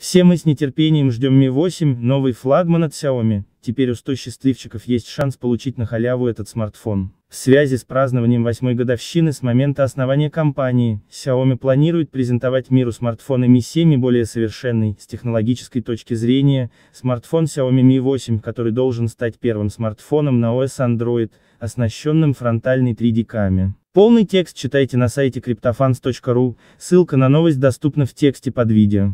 Все мы с нетерпением ждем Mi 8, новый флагман от Xiaomi. Теперь у 100 счастливчиков есть шанс получить на халяву этот смартфон. В связи с празднованием восьмой годовщины с момента основания компании, Xiaomi планирует презентовать миру смартфоны Mi 7 и более совершенный, с технологической точки зрения, смартфон Xiaomi Mi 8, который должен стать первым смартфоном на OS Android, оснащенным фронтальной 3D-камерой. Полный текст читайте на сайте cryptofans.ru, ссылка на новость доступна в тексте под видео.